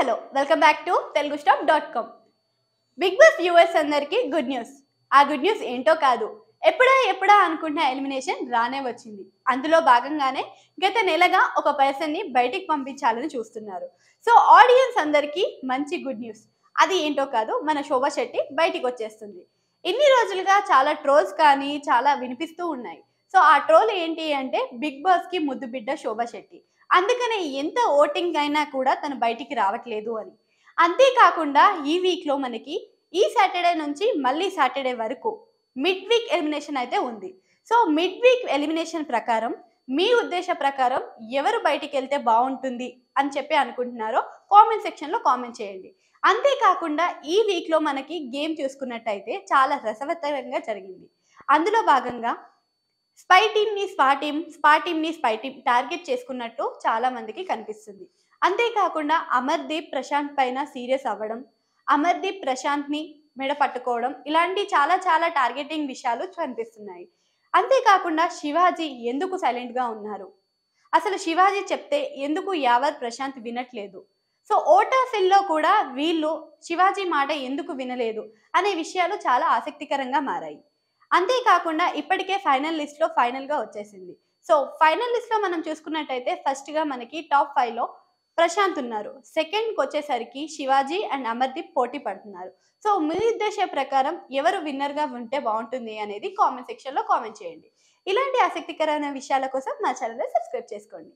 hello welcome back to Telugu stop dot com Bigg Boss US అందరికీ good news ఆ good news ఏంటో కాదు ఎప్పుడా ఎప్పుడా అనుకున్న ఎలిమినేషన్ రానే వచ్చింది అందులో భాగంగానే గత నెలగా ఒక పర్సన్ని బయటికి పంపించాలని చూస్తున్నారు సో ఆడియన్స్ అందరికీ మంచి గుడ్ న్యూస్ అది ఏంటో కాదు మన శోభా శెట్టి బయటికి వచ్చేస్తుంది ఇన్ని రోజులుగా చాలా ట్రోల్స్ కానీ చాలా వినిపిస్తూ ఉన్నాయి సో ఆ ట్రోల్ ఏంటి అంటే బిగ్ బాస్కి ముద్దు బిడ్డ శోభా శెట్టి అందుకనే ఎంత ఓటింగ్ అయినా కూడా తను బయటికి రావట్లేదు అని అంతేకాకుండా ఈ వీక్లో మనకి ఈ సాటర్డే నుంచి మళ్ళీ సాటర్డే వరకు మిడ్ వీక్ ఎలిమినేషన్ అయితే ఉంది సో మిడ్ వీక్ ఎలిమినేషన్ ప్రకారం మీ ఉద్దేశ ప్రకారం ఎవరు బయటికి వెళ్తే బాగుంటుంది అని చెప్పి అనుకుంటున్నారో కామెంట్ సెక్షన్లో కామెంట్ చేయండి అంతేకాకుండా ఈ వీక్లో మనకి గేమ్ చూసుకున్నట్టయితే చాలా రసవత్తరంగా జరిగింది అందులో భాగంగా స్పై టీమ్ని స్పా టీమ్ స్పా టీమ్ని స్పై టీమ్ టార్గెట్ చేసుకున్నట్టు చాలా మందికి కనిపిస్తుంది అంతేకాకుండా అమర్దీప్ ప్రశాంత్ పైన సీరియస్ అవ్వడం అమర్దీప్ ప్రశాంత్ని మెడ పట్టుకోవడం ఇలాంటి చాలా చాలా టార్గెటింగ్ విషయాలు కనిపిస్తున్నాయి అంతేకాకుండా శివాజీ ఎందుకు సైలెంట్గా ఉన్నారు అసలు శివాజీ చెప్తే ఎందుకు యావత్ ప్రశాంత్ వినట్లేదు సో ఓటాఫిల్లో కూడా వీళ్ళు శివాజీ మాట ఎందుకు వినలేదు అనే విషయాలు చాలా ఆసక్తికరంగా మారాయి అంతేకాకుండా ఇప్పటికే ఫైనల్ లిస్ట్లో ఫైనల్గా వచ్చేసింది సో ఫైనల్ లిస్ట్లో మనం చూసుకున్నట్టయితే ఫస్ట్గా మనకి టాప్ ఫైవ్లో ప్రశాంత్ ఉన్నారు సెకండ్కి వచ్చేసరికి శివాజీ అండ్ అమర్దీప్ పోటీ పడుతున్నారు సో మీ ఉద్దేశ ప్రకారం ఎవరు విన్నర్గా ఉంటే బాగుంటుంది అనేది కామెంట్ సెక్షన్లో కామెంట్ చేయండి ఇలాంటి ఆసక్తికరమైన విషయాల కోసం మా ఛానల్ని సబ్స్క్రైబ్ చేసుకోండి